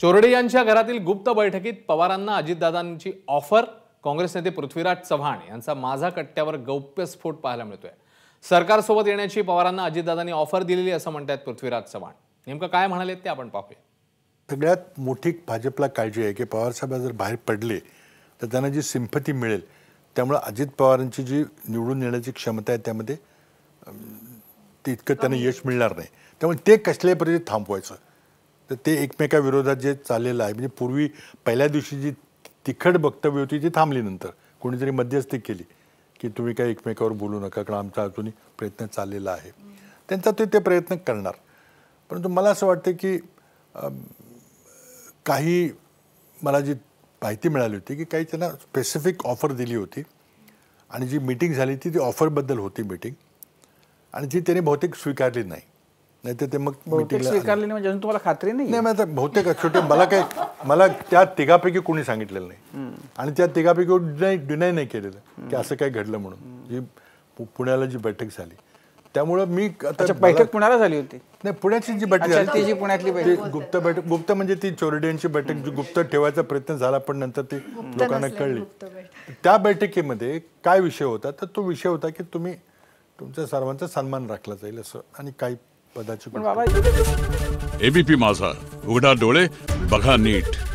चोरडे यांच्या घरातील गुप्त बैठकीत पवारांना अजितदादांची ऑफर काँग्रेस नेते पृथ्वीराज चव्हाण यांचा माझा कट्ट्यावर गौप्यस्फोट पाहायला मिळतोय सरकारसोबत येण्याची पवारांना अजितदादांनी ऑफर दिलेली असं म्हणतात पृथ्वीराज चव्हाण नेमकं काय म्हणाले ते आपण पाहूया सगळ्यात मोठी भाजपला काळजी आहे की पवारसाहेब जर बाहेर पडले तर त्यांना जी सिंपती मिळेल त्यामुळे अजित पवारांची जी निवडून येण्याची क्षमता आहे त्यामध्ये इतकं त्यांना यश मिळणार नाही त्यामुळे ते कसल्या थांबवायचं तर ते एकमेकाविरोधात जे चाललेलं आहे म्हणजे पूर्वी पहिल्या दिवशी जी तिखट वक्तव्य होती ती थांबली नंतर कोणीतरी मध्यस्थी केली की तुम्ही काही एकमेकावर बोलू नका कारण आमचा अजूनही प्रयत्न चाललेला आहे त्यांचा ते ते प्रयत्न करणार परंतु मला असं वाटतं की काही मला जी माहिती मिळाली होती की काही त्यांना स्पेसिफिक ऑफर दिली होती आणि जी मीटिंग झाली ती ती ऑफरबद्दल होती मीटिंग आणि जी त्यांनी बहुतेक स्वीकारली नाही नाही ते मग बहुतेक स्वीकारले नाही म्हणजे तुम्हाला खात्री नाही नाही माझं बहुतेक छोटे मला काय मला त्या तिघापैकी कोणी सांगितलेलं नाही आणि त्या तिघापैकी डिनाय डिनाय नाही केलेलं की असं काय घडलं म्हणून जी पुण्याला जी बैठक झाली त्यामुळं मी आता बैठक पुण्याला झाली होती नाही पुण्याची जी बैठक झाली जी पुण्यातली बैठक गुप्त बैठक गुप्त म्हणजे ती चोरडियांची बैठक जी गुप्त ठेवायचा प्रयत्न झाला पण नंतर ती लोकांना कळली त्या बैठकीमध्ये काय विषय होता तर तो विषय होता की तुम्ही तुमचा सर्वांचा सन्मान राखला जाईल असं आणि काही पदाची एबीपी माझा उघडा डोळे बघा नीट